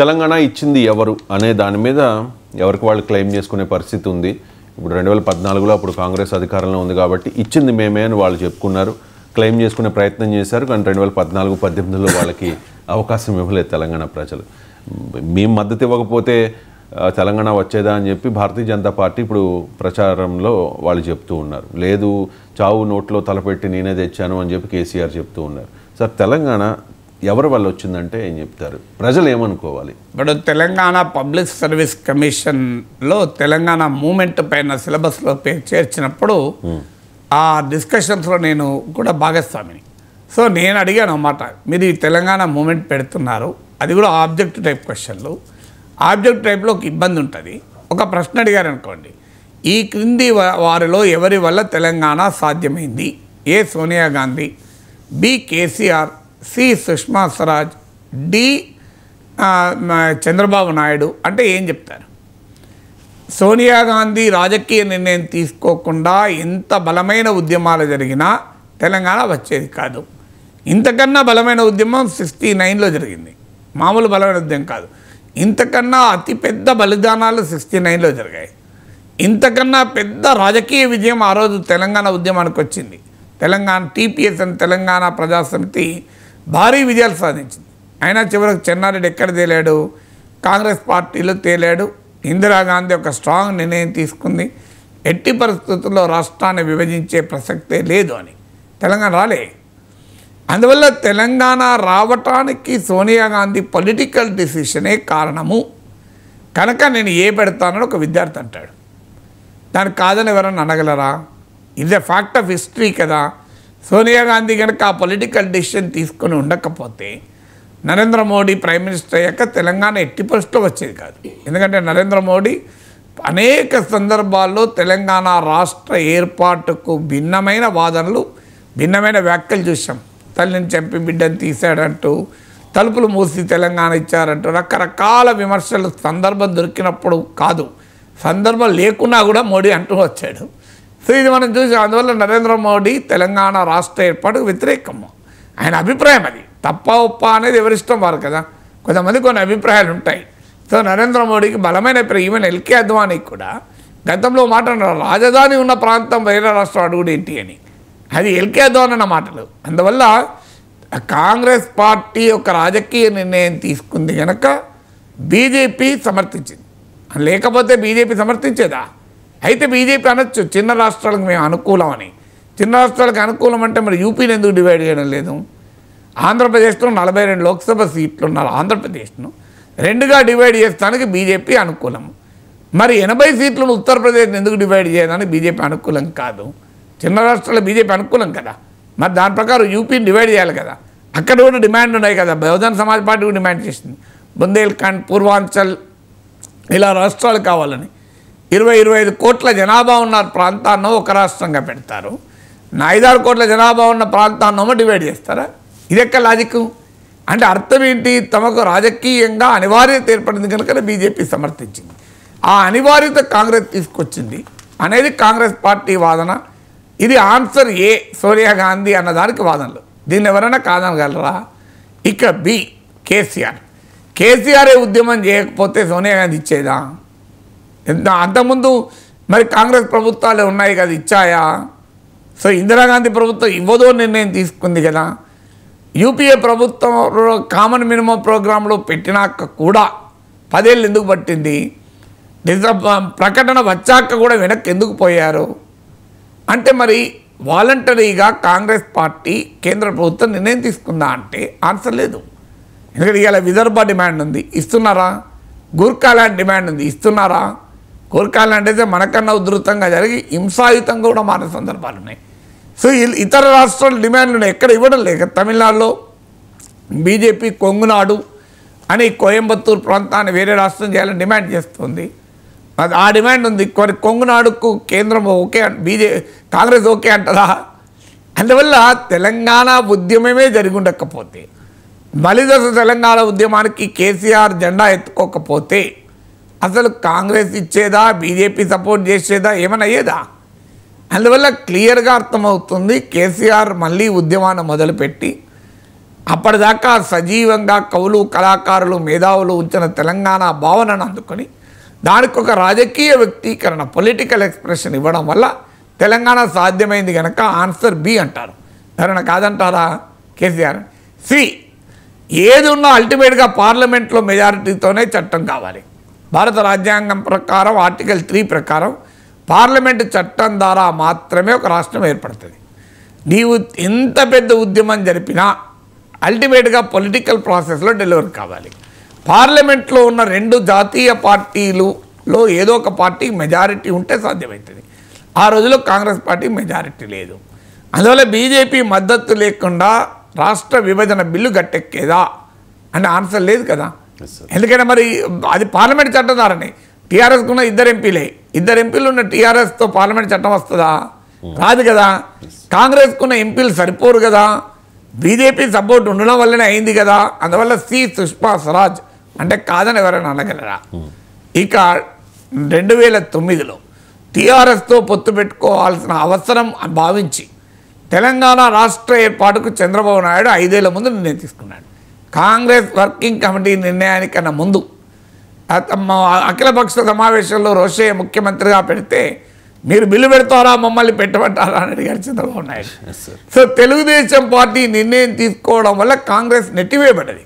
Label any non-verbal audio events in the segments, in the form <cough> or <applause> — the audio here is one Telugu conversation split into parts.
తెలంగాణ ఇచ్చింది ఎవరు అనే దాని మీద ఎవరికి వాళ్ళు క్లెయిమ్ చేసుకునే పరిస్థితి ఉంది ఇప్పుడు రెండు వేల పద్నాలుగులో అప్పుడు కాంగ్రెస్ అధికారంలో ఉంది కాబట్టి ఇచ్చింది మేమే అని వాళ్ళు చెప్పుకున్నారు క్లెయిమ్ చేసుకునే ప్రయత్నం చేశారు కానీ రెండు వేల పద్నాలుగు పద్దెనిమిదిలో వాళ్ళకి అవకాశం ఇవ్వలేదు తెలంగాణ ప్రజలు మేము మద్దతు ఇవ్వకపోతే తెలంగాణ వచ్చేదా అని చెప్పి భారతీయ జనతా పార్టీ ఇప్పుడు ప్రచారంలో వాళ్ళు చెప్తూ ఉన్నారు లేదు చావు నోట్లో తలపెట్టి నేనే తెచ్చాను అని చెప్పి కేసీఆర్ చెప్తూ ఉన్నారు సార్ తెలంగాణ ఎవరి వల్ల వచ్చిందంటే ఏం చెప్తారు ప్రజలు ఏమనుకోవాలి ఇప్పుడు తెలంగాణ పబ్లిక్ సర్వీస్ కమిషన్లో తెలంగాణ మూమెంట్ పైన సిలబస్లో చేర్చినప్పుడు ఆ డిస్కషన్స్లో నేను కూడా భాగస్వామిని సో నేను అడిగాను అన్నమాట మీరు ఈ తెలంగాణ మూమెంట్ పెడుతున్నారు అది కూడా ఆబ్జెక్ట్ టైప్ క్వశ్చన్లు ఆబ్జెక్ట్ టైప్లో ఒక ఇబ్బంది ఉంటుంది ఒక ప్రశ్న అడిగారు అనుకోండి ఈ క్రింది వారిలో ఎవరి వల్ల తెలంగాణ సాధ్యమైంది A Sonia Gandhi B KCR C Sushma Swaraj D Chandrababu Naidu అంటే ఏం చెప్తారు సోనియా గాంధీ రాజకీయ నిర్ణయం తీసుకోకుండా ఎంత బలమైన ఉద్యమాలు జరిగినా తెలంగాణ వచ్చేది కాదు ఇంతకన్నా బలమైన ఉద్యమం సిక్స్టీ నైన్లో జరిగింది మామూలు బలమైన ఉద్యమం కాదు ఇంతకన్నా అతిపెద్ద బలిదానాలు సిక్స్టీ నైన్లో జరిగాయి ఇంతకన్నా పెద్ద రాజకీయ విజయం ఆ రోజు తెలంగాణ ఉద్యమానికి వచ్చింది తెలంగాణ టీపీఎస్ అండ్ తెలంగాణ ప్రజాసమితి భారీ విజయాలు సాధించింది అయినా చివరకు చెన్నారెడ్డి ఎక్కడ తేలాడు కాంగ్రెస్ పార్టీలో తేలాడు ఇందిరాగాంధీ ఒక స్ట్రాంగ్ నిర్ణయం తీసుకుంది ఎట్టి పరిస్థితుల్లో రాష్ట్రాన్ని విభజించే ప్రసక్తే లేదు అని తెలంగాణ రాలే అందువల్ల తెలంగాణ రావటానికి సోనియా గాంధీ పొలిటికల్ డిసిషనే కారణము కనుక నేను ఏ పెడతానని ఒక విద్యార్థి అంటాడు దానికి కాదని ఎవరన్నా అనగలరా ఇది ఫ్యాక్ట్ ఆఫ్ హిస్టరీ కదా సోనియా గాంధీ కనుక ఆ పొలిటికల్ డిసిషన్ తీసుకొని ఉండకపోతే నరేంద్ర మోడీ ప్రైమ్ మినిస్టర్ అయ్యాక తెలంగాణ ఎట్టి పరిస్థితిలో వచ్చేది కాదు ఎందుకంటే నరేంద్ర మోడీ అనేక సందర్భాల్లో తెలంగాణ రాష్ట్ర ఏర్పాటుకు భిన్నమైన వాదనలు భిన్నమైన వ్యాఖ్యలు చూసాం తల్లిని చంపి బిడ్డను తీశాడంటూ తలుపులు మూసి తెలంగాణ ఇచ్చారంటూ రకరకాల విమర్శలు సందర్భం దొరికినప్పుడు కాదు సందర్భం లేకున్నా కూడా మోడీ అంటూ వచ్చాడు సో ఇది మనం చూసాం అందువల్ల నరేంద్ర మోడీ తెలంగాణ రాష్ట్ర ఏర్పాటుకు వ్యతిరేకము ఆయన అభిప్రాయం అది తప్ప ఉప్ప అనేది ఎవరిష్టం వారు కదా కొంతమంది కొన్ని అభిప్రాయాలు ఉంటాయి సో నరేంద్ర మోడీకి బలమైన ప్రియమైన ఎల్కే అద్వానీ కూడా గతంలో మాట రాజధాని ఉన్న ప్రాంతం వేరే రాష్ట్రం ఏంటి అని అది ఎల్కే అద్వాన్ అన్న మాటలు అందువల్ల కాంగ్రెస్ పార్టీ ఒక రాజకీయ నిర్ణయం తీసుకుంది కనుక బీజేపీ సమర్థించింది లేకపోతే బీజేపీ సమర్థించేదా అయితే బీజేపీ అనొచ్చు చిన్న రాష్ట్రాలకు మేము అనుకూలం అని చిన్న రాష్ట్రాలకు అనుకూలం అంటే మరి యూపీని ఎందుకు డివైడ్ చేయడం లేదు ఆంధ్రప్రదేశ్లో నలభై రెండు లోక్సభ సీట్లు ఉన్నారు ఆంధ్రప్రదేశ్ను రెండుగా డివైడ్ చేస్తానికి బీజేపీ అనుకూలం మరి ఎనభై సీట్లను ఉత్తరప్రదేశ్ ఎందుకు డివైడ్ చేయడానికి బీజేపీ అనుకూలం కాదు చిన్న రాష్ట్రాల బీజేపీ అనుకూలం కదా మరి దాని ప్రకారం యూపీని డివైడ్ చేయాలి కదా అక్కడ కూడా డిమాండ్ ఉన్నాయి కదా బహుజన్ సమాజ్ పార్టీ కూడా డిమాండ్ చేసింది బుందేల్ఖండ్ పూర్వాంచల్ ఇలా రాష్ట్రాలు కావాలని ఇరవై ఇరవై ఐదు కోట్ల జనాభా ఉన్న ప్రాంతాన్నో ఒక రాష్ట్రంగా పెడతారు ఐదారు కోట్ల జనాభా ఉన్న ప్రాంతాన్నోమో డివైడ్ చేస్తారా ఇదెక్క లాజిక్ అంటే అర్థం ఏంటి తమకు రాజకీయంగా అనివార్యత ఏర్పడింది కనుక బీజేపీ సమర్థించింది ఆ అనివార్యత కాంగ్రెస్ తీసుకొచ్చింది అనేది కాంగ్రెస్ పార్టీ వాదన ఇది ఆన్సర్ ఏ సోనియా గాంధీ అన్నదానికి వాదనలు దీన్ని ఎవరైనా కాదనగలరా ఇక బి కేసీఆర్ కేసీఆర్ ఉద్యమం చేయకపోతే సోనియా గాంధీ ఇచ్చేదా అంతకుముందు మరి కాంగ్రెస్ ప్రభుత్వాలు ఉన్నాయి కదా ఇచ్చాయా సో ఇందిరాగాంధీ ప్రభుత్వం ఇవ్వదో నిర్ణయం తీసుకుంది కదా యూపీఏ ప్రభుత్వంలో కామన్ మినిమం ప్రోగ్రాంలో పెట్టినాక కూడా పదేళ్ళు ఎందుకు పట్టింది ప్రకటన వచ్చాక కూడా వెనక్కి ఎందుకు పోయారు అంటే మరి వాలంటరీగా కాంగ్రెస్ పార్టీ కేంద్ర ప్రభుత్వం నిర్ణయం తీసుకుందా అంటే ఆన్సర్ లేదు ఎందుకంటే ఇవాళ విదర్భ డిమాండ్ ఉంది ఇస్తున్నారా గూర్ఖాలాండ్ డిమాండ్ ఉంది ఇస్తున్నారా అంటే మనకన్నా ఉధృతంగా జరిగి హింసాయుతంగా కూడా మారిన సందర్భాలు ఉన్నాయి సో ఇతర రాష్ట్రాల డిమాండ్లు ఉన్నాయి ఎక్కడ ఇవ్వడం లేక తమిళనాడులో బీజేపీ కొంగునాడు అని కోయంబత్తూరు ప్రాంతాన్ని వేరే రాష్ట్రం చేయాలని డిమాండ్ చేస్తుంది అది ఆ డిమాండ్ ఉంది కొన్ని కొంగునాడుకు కేంద్రం ఓకే బీజే కాంగ్రెస్ ఓకే అంటారా అందువల్ల తెలంగాణ ఉద్యమమే జరిగి ఉండకపోతే బలిదశ తెలంగాణ ఉద్యమానికి కేసీఆర్ జెండా ఎత్తుకోకపోతే అసలు కాంగ్రెస్ ఇచ్చేదా బీజేపీ సపోర్ట్ చేసేదా ఏమైనా అయ్యేదా అందువల్ల క్లియర్గా అర్థమవుతుంది కేసీఆర్ మళ్ళీ ఉద్యమాన్ని మొదలుపెట్టి అప్పటిదాకా సజీవంగా కవులు కళాకారులు మేధావులు ఉంచిన తెలంగాణ భావనను అందుకొని దానికి ఒక రాజకీయ వ్యక్తీకరణ పొలిటికల్ ఎక్స్ప్రెషన్ ఇవ్వడం వల్ల తెలంగాణ సాధ్యమైంది కనుక ఆన్సర్ బి అంటారు ధరణ కాదంటారా కేసీఆర్ సి ఏది ఉన్నా అల్టిమేట్గా పార్లమెంట్లో మెజారిటీతోనే చట్టం కావాలి భారత రాజ్యాంగం ప్రకారం ఆర్టికల్ త్రీ ప్రకారం పార్లమెంటు చట్టం ద్వారా మాత్రమే ఒక రాష్ట్రం ఏర్పడుతుంది నీవు ఎంత పెద్ద ఉద్యమం జరిపినా అల్టిమేట్గా పొలిటికల్ ప్రాసెస్లో డెలివర్ కావాలి పార్లమెంట్లో ఉన్న రెండు జాతీయ పార్టీలులో ఏదో ఒక పార్టీ మెజారిటీ ఉంటే సాధ్యమవుతుంది ఆ రోజులో కాంగ్రెస్ పార్టీ మెజారిటీ లేదు అందువల్ల బీజేపీ మద్దతు లేకుండా రాష్ట్ర విభజన బిల్లు గట్టెక్కేదా అనే ఆన్సర్ లేదు కదా ఎందుకంటే మరి అది పార్లమెంట్ దారని టీఆర్ఎస్ ఉన్న ఇద్దరు ఎంపీలే ఇద్దరు ఎంపీలు ఉన్న టీఆర్ఎస్తో పార్లమెంట్ చట్టం వస్తుందా hmm. రాదు కదా కాంగ్రెస్కున్న ఎంపీలు సరిపోరు కదా బీజేపీ సపోర్ట్ ఉండడం వల్లనే అయింది కదా అందువల్ల సి సుష్మా స్వరాజ్ అంటే కాదని ఎవరైనా అనగలరా hmm. ఇక రెండు వేల తొమ్మిదిలో టీఆర్ఎస్తో పొత్తు పెట్టుకోవాల్సిన అవసరం భావించి తెలంగాణ రాష్ట్ర ఏర్పాటుకు చంద్రబాబు నాయుడు ఐదేళ్ల ముందు నిర్ణయం తీసుకున్నాడు కాంగ్రెస్ వర్కింగ్ కమిటీ నిర్ణయానికన్నా ముందు అఖిలపక్ష సమావేశంలో రోషయ్య ముఖ్యమంత్రిగా పెడితే మీరు బిల్లు పెడతారా మమ్మల్ని పెట్టబట్టారా అని అడిగారు చంద్రబాబు నాయుడు సో తెలుగుదేశం పార్టీ నిర్ణయం తీసుకోవడం వల్ల కాంగ్రెస్ నెట్టివేయబడ్డది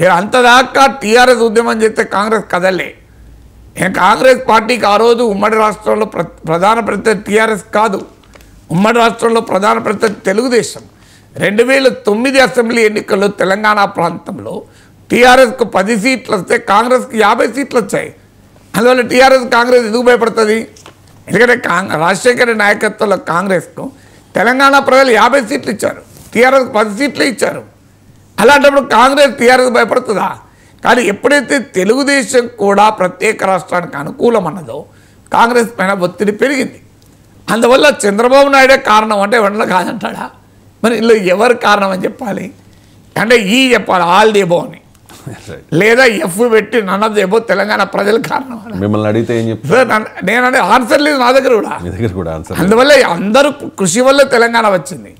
మీరు అంతదాకా టీఆర్ఎస్ ఉద్యమం చేస్తే కాంగ్రెస్ కదలే కాంగ్రెస్ పార్టీకి ఆ రోజు ఉమ్మడి రాష్ట్రంలో ప్రధాన ప్రతినిధి టీఆర్ఎస్ కాదు ఉమ్మడి రాష్ట్రంలో ప్రధాన ప్రతినిధి తెలుగుదేశం రెండు వేల తొమ్మిది అసెంబ్లీ ఎన్నికల్లో తెలంగాణ ప్రాంతంలో టీఆర్ఎస్కు పది సీట్లు వస్తే కాంగ్రెస్కి యాభై సీట్లు వచ్చాయి అందువల్ల టీఆర్ఎస్ కాంగ్రెస్ ఎందుకు భయపడుతుంది ఎందుకంటే కాంగ్రెస్ రాజశేఖర నాయకత్వంలో కాంగ్రెస్కు తెలంగాణ ప్రజలు యాభై సీట్లు ఇచ్చారు టీఆర్ఎస్ పది సీట్లు ఇచ్చారు అలాంటప్పుడు కాంగ్రెస్ టీఆర్ఎస్ భయపడుతుందా కానీ ఎప్పుడైతే తెలుగుదేశం కూడా ప్రత్యేక రాష్ట్రానికి అనుకూలం అన్నదో కాంగ్రెస్ పైన ఒత్తిడి పెరిగింది అందువల్ల చంద్రబాబు నాయుడే కారణం అంటే వెంటనే కాదంటాడా మరి ఇందులో ఎవరు కారణం అని చెప్పాలి అంటే ఈ చెప్పాలి ఆల్ దేబో అని లేదా ఎఫ్ పెట్టి నన్న దేబో తెలంగాణ ప్రజల కారణం మిమ్మల్ని అడిగితే ఏం నేను నేనంటే ఆన్సర్ లేదు నా దగ్గర కూడా దగ్గర కూడా ఆన్సర్ అందువల్ల అందరూ కృషి వల్ల తెలంగాణ వచ్చింది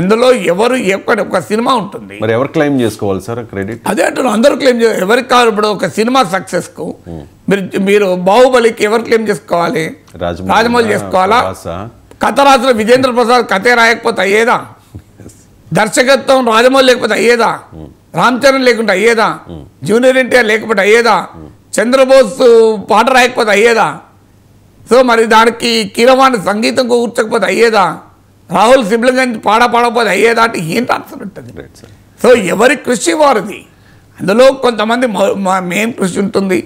అందులో ఎవరు ఎక్కడ ఒక సినిమా ఉంటుంది మరి ఎవరు క్లెయిమ్ చేసుకోవాలి సార్ క్రెడిట్ అదే అంటారు అందరూ క్లెయిమ్ ఎవరికి కావాలి ఇప్పుడు ఒక సినిమా సక్సెస్ కు hmm. మీరు మీరు బాహుబలికి ఎవరు క్లెయిమ్ చేసుకోవాలి రాజమౌళి చేసుకోవాలా కథ రాసిన విజేంద్ర ప్రసాద్ కథే రాయకపోతే అయ్యేదా దర్శకత్వం రాజమౌళి లేకపోతే అయ్యేదా రామ్ చరణ్ లేకుంటే అయ్యేదా జూనియర్ ఎన్టీఆర్ లేకపోతే అయ్యేదా చంద్రబోస్ పాట రాయకపోతే అయ్యేదా సో మరి దానికి కీరవాణి సంగీతం కూర్చకపోతే అయ్యేదా రాహుల్ సిబ్లింగ్ పాడ పాడకపోతే అయ్యేదా అంటే ఏం ఆన్సర్ ఉంటుంది సో ఎవరి కృషి వారిది అందులో కొంతమంది మేం కృషి ఉంటుంది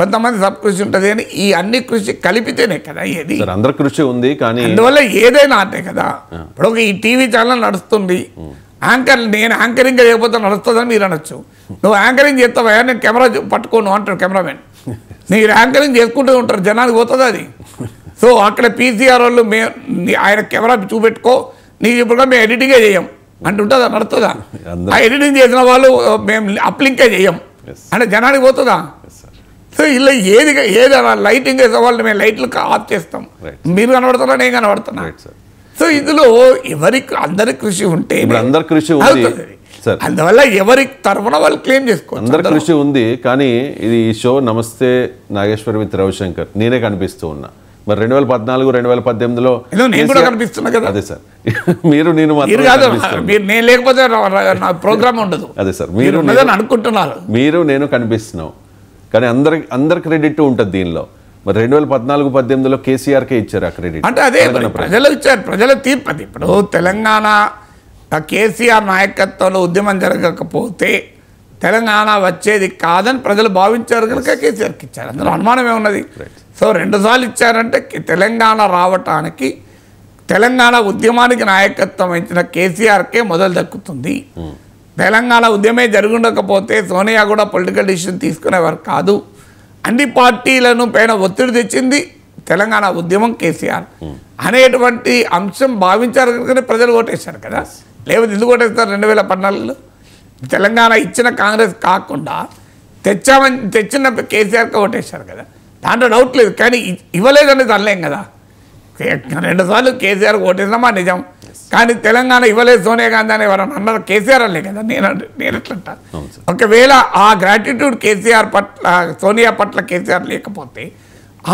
కొంతమంది సబ్ కృషి ఉంటుంది అని ఈ అన్ని కృషి కలిపితేనే కదా ఏది అందరి కృషి ఉంది కానీ అందువల్ల ఏదైనా అంటే కదా ఇప్పుడు ఒక ఈ టీవీ ఛానల్ నడుస్తుంది యాంకర్ నేను యాంకరింగ్ చేయకపోతే నడుస్తుందని మీరు అనొచ్చు నువ్వు యాంకరింగ్ చేస్తావా నేను కెమెరా పట్టుకోను అంటాడు కెమెరామెన్ మీరు యాంకరింగ్ చేసుకుంటూ ఉంటారు జనానికి పోతుంది అది సో అక్కడ పీసీఆర్ వాళ్ళు మే ఆయన కెమెరా చూపెట్టుకో నీకు ఇప్పుడు మేము ఎడిటింగే చేయం అంటుంటుందా నడుతుందా ఆ ఎడిటింగ్ చేసిన వాళ్ళు మేము అప్లింకే చేయం అంటే జనానికి పోతుందా ఇలా ఏది ఏది లైటింగ్ వేసేవాళ్ళు మేము లైట్లు ఆఫ్ చేస్తాం మీరు కనబడుతున్నా నేను కనబడుతున్నా సో ఇందులో ఎవరికి అందరి కృషి ఉంటే అందరి కృషి అందువల్ల ఎవరి తరఫున వాళ్ళు క్లెయిమ్ చేసుకోవచ్చు అందరి కృషి ఉంది కానీ ఇది ఈ షో నమస్తే నాగేశ్వర్ విత్ రవిశంకర్ నేనే కనిపిస్తూ ఉన్నా మరి రెండు వేల పద్నాలుగు రెండు వేల పద్దెనిమిదిలో నేను కూడా కనిపిస్తున్నా కదా అదే సార్ <laughs> మీరు నేను మీరు నేను లేకపోతే నా ప్రోగ్రామ్ ఉండదు అదే సార్ మీరు అనుకుంటున్నారు మీరు నేను కనిపిస్తున్నాం కానీ అందరి అందరి క్రెడిట్ ఉంటుంది దీనిలో మరి రెండు వేల పద్నాలుగు పద్దెనిమిదిలో కేసీఆర్కే ఇచ్చారు ఆ క్రెడిట్ అంటే అదే ప్రజలు ఇచ్చారు ప్రజల తీర్పు అది ఇప్పుడు తెలంగాణ కేసీఆర్ నాయకత్వంలో ఉద్యమం జరగకపోతే తెలంగాణ వచ్చేది కాదని ప్రజలు భావించారు కనుక కేసీఆర్కి ఇచ్చారు అందులో అనుమానమే ఉన్నది సో రెండుసార్లు ఇచ్చారంటే తెలంగాణ రావటానికి తెలంగాణ ఉద్యమానికి నాయకత్వం వహించిన కేసీఆర్కే మొదలు దక్కుతుంది hmm. తెలంగాణ ఉద్యమే జరుగుండకపోతే సోనియా కూడా పొలిటికల్ డిసిషన్ తీసుకునేవారు కాదు అన్ని పార్టీలను పైన ఒత్తిడి తెచ్చింది తెలంగాణ ఉద్యమం కేసీఆర్ hmm. అనేటువంటి అంశం భావించారు కనుకనే ప్రజలు ఓటేశారు కదా లేకపోతే ఎందుకు ఓటేస్తారు రెండు వేల పద్నాలుగులో తెలంగాణ ఇచ్చిన కాంగ్రెస్ కాకుండా తెచ్చామని తెచ్చిన కేసీఆర్కి ఓటేశారు కదా దాంట్లో డౌట్ లేదు కానీ ఇవ్వలేదని అనలేం కదా రెండుసార్లు కేసీఆర్ ఓటేసినామా నిజం కానీ తెలంగాణ ఇవ్వలేదు సోనియా గాంధీ అని ఎవరన్నా అన్నారు కేసీఆర్ అల్లే కదా నేను నేను ఎట్లంటా ఒకవేళ ఆ గ్రాటిట్యూడ్ కేసీఆర్ పట్ల సోనియా పట్ల కేసీఆర్ లేకపోతే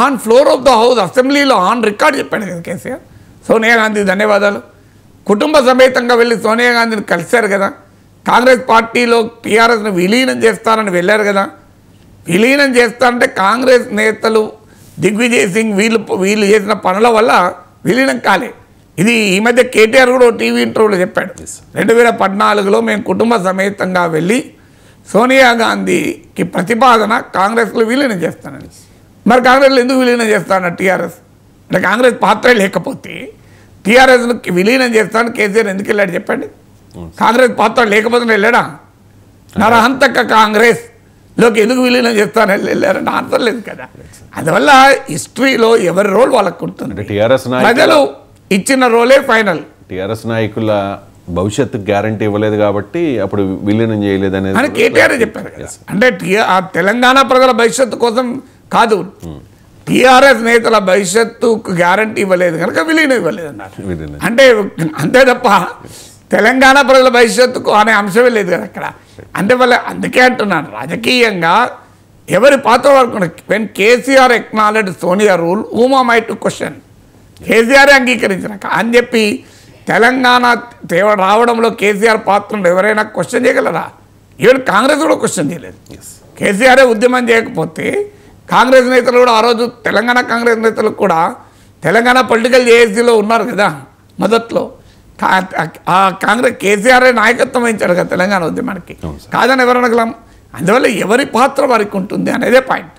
on floor of the house అసెంబ్లీలో ఆన్ రికార్డ్ చెప్పాడు కదా కేసీఆర్ సోనియా గాంధీ ధన్యవాదాలు కుటుంబ సమేతంగా వెళ్ళి సోనియా గాంధీని కలిశారు కదా కాంగ్రెస్ పార్టీలో టీఆర్ఎస్ను విలీనం చేస్తారని వెళ్ళారు కదా విలీనం చేస్తారంటే కాంగ్రెస్ నేతలు దిగ్విజయ్ సింగ్ వీళ్ళు వీళ్ళు చేసిన పనుల వల్ల విలీనం కాలే ఇది ఈ మధ్య కేటీఆర్ కూడా టీవీ ఇంటర్వ్యూలో చెప్పాడు రెండు వేల పద్నాలుగులో మేము కుటుంబ సమేతంగా వెళ్ళి సోనియా గాంధీకి ప్రతిపాదన కాంగ్రెస్లో విలీనం చేస్తానని మరి కాంగ్రెస్లో ఎందుకు విలీనం చేస్తాను టీఆర్ఎస్ అంటే కాంగ్రెస్ పాత్ర లేకపోతే టీఆర్ఎస్ను విలీనం చేస్తాను కేసీఆర్ ఎందుకు వెళ్ళాడు చెప్పండి కాంగ్రెస్ పాత్ర లేకపోతే వెళ్ళాడా నరహంతక కాంగ్రెస్ లోకి ఎందుకు విలీనం చేస్తాను వెళ్ళారంటే ఆన్సర్ లేదు కదా అందువల్ల హిస్టరీలో ఎవరి రోల్ వాళ్ళకు ఉంటుంది టీఆర్ఎస్ ప్రజలు ఇచ్చిన రోలే ఫైనల్ టీఆర్ఎస్ నాయకుల భవిష్యత్తు గ్యారంటీ ఇవ్వలేదు కాబట్టి అప్పుడు విలీనం చేయలేదు అనేది అని కేటీఆర్ చెప్పారు అంటే తెలంగాణ ప్రజల భవిష్యత్తు కోసం కాదు hmm. టిఆర్ఎస్ నేతల భవిష్యత్తు గ్యారంటీ ఇవ్వలేదు కనుక విలీనం ఇవ్వలేదు అన్నారు అంటే అంతే తప్ప తెలంగాణ ప్రజల భవిష్యత్తుకు అనే అంశమే లేదు కదా అక్కడ అంటే వాళ్ళ అందుకే అంటున్నాను రాజకీయంగా ఎవరి పాత్ర వరకు when KCR acknowledge Sonia rule ఊమా మై టు క్వశ్చన్ కేసీఆర్ అంగీకరించినాక అని చెప్పి తెలంగాణ తేవ రావడంలో కేసీఆర్ పాత్రను ఎవరైనా క్వశ్చన్ చేయగలరా ఈవెన్ కాంగ్రెస్ కూడా క్వశ్చన్ చేయలేదు కేసీఆరే ఉద్యమం చేయకపోతే కాంగ్రెస్ నేతలు కూడా ఆ రోజు తెలంగాణ కాంగ్రెస్ నేతలు కూడా తెలంగాణ పొలిటికల్ ఏఎస్సీలో ఉన్నారు కదా మొదట్లో కాంగ్రెస్ కేసీఆర్ నాయకత్వం వహించాడు కదా తెలంగాణ ఉద్యమానికి కాదని ఎవరు అనగలం అందువల్ల ఎవరి పాత్ర వారికి ఉంటుంది అనేదే పాయింట్